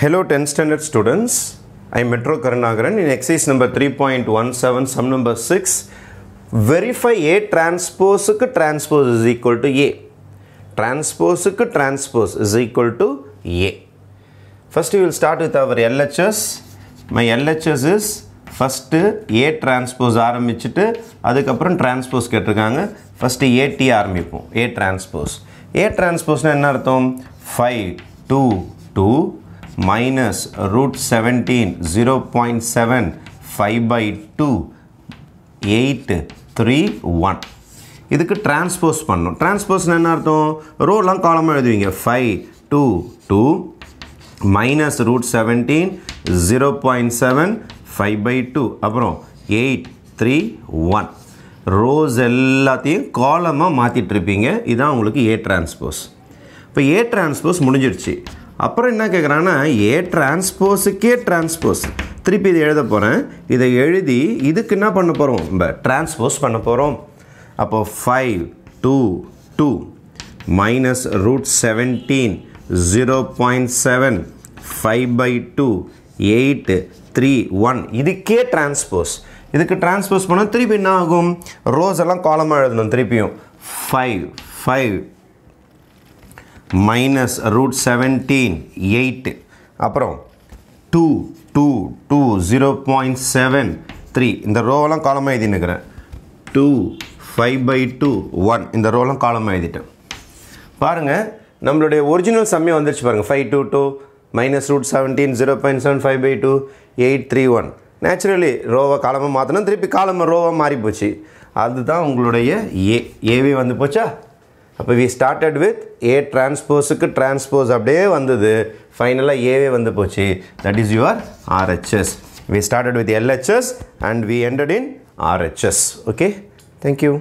Hello 10th standard students. I am Metro Karnagaran in exercise number 3.17 sum number 6. Verify A transpose transpose is equal to A. Transpose transpose is equal to A. First we will start with our LHS. My LHS is first A transpose ஆரம்பிச்சுட்டு அதுக்கப்புறம் transpose கேட்டிருக்காங்க first ஏடி ஆரம்பிப்போம் ஏ transpose ஏ டிரான்ஸ்போஸ்னால் என்ன அர்த்தம் five two two minus root 17 0 0.7 5 by 2 8 3 1 இதுக்கு transpose பண்ணணும் transpose என்ன அர்த்தம் ரோலாம் காலமாக எழுதுவீங்க five two two minus root seventeen zero 5 seven five by two அப்புறம் எயிட் த்ரீ ஒன் ரோஸ் எல்லாத்தையும் காலமாக மாற்றிட்டுருப்பீங்க இதுதான் உங்களுக்கு ஏ டிரான்ஸ்போஸ் இப்போ ஏ டிரான்ஸ்போஸ் முடிஞ்சிடுச்சு அப்புறம் என்ன கேட்குறாங்கன்னா ஏ டிரான்ஸ்போஸுக்கே டிரான்ஸ்போஸ் திருப்பி இதை எழுத போகிறேன் இதை எழுதி இதுக்கு என்ன பண்ண போகிறோம் நம்ம டிரான்ஸ்போஸ் பண்ண போகிறோம் அப்போ five two two minus root seventeen zero point seven five by two eight three one இதுக்கே டிரான்ஸ்போஸ் இதுக்கு டிரான்ஸ்போஸ் பண்ணால் திருப்பி என்ன ஆகும் ரோஸ் எல்லாம் காலமாக எழுதணும் திருப்பியும் five five minus root seventeen eight அப்புறம் two two two zero point seven three இந்த ரோவெல்லாம் காலமாக எழுதினுக்கிறேன் two five by two one இந்த ரோலாம் காலமாக எழுதிட்டேன் பாருங்கள் நம்மளுடைய ஒரிஜினல் சம்மியம் வந்துருச்சு பாருங்கள் five two two minus root seventeen zero point seven five by two eight three one naturally ரோவை காலமாக மாற்றினா திருப்பி காலமாக ரோவாக மாறி போச்சு அதுதான் உங்களுடைய ஏ ஏவி வந்து போச்சா அப்போ வி ஸ்டார்டட் வித் ஏ டிரான்ஸ்போஸுக்கு டிரான்ஸ்போஸ் அப்படியே வந்தது ஃபைனலாக ஏவே வந்து போச்சு that is your RHS we started with LHS and we ended in RHS okay thank you